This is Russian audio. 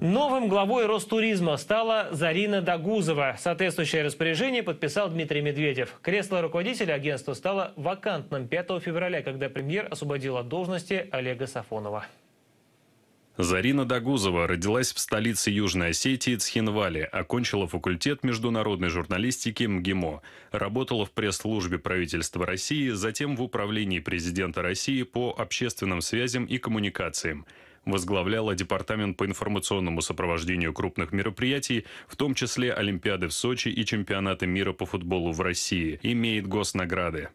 Новым главой Ростуризма стала Зарина Дагузова. Соответствующее распоряжение подписал Дмитрий Медведев. Кресло руководителя агентства стало вакантным 5 февраля, когда премьер освободил от должности Олега Сафонова. Зарина Дагузова родилась в столице Южной Осетии Цхинвале, окончила факультет международной журналистики МГИМО, работала в пресс-службе правительства России, затем в управлении президента России по общественным связям и коммуникациям возглавляла Департамент по информационному сопровождению крупных мероприятий, в том числе Олимпиады в Сочи и Чемпионаты мира по футболу в России, имеет госнаграды.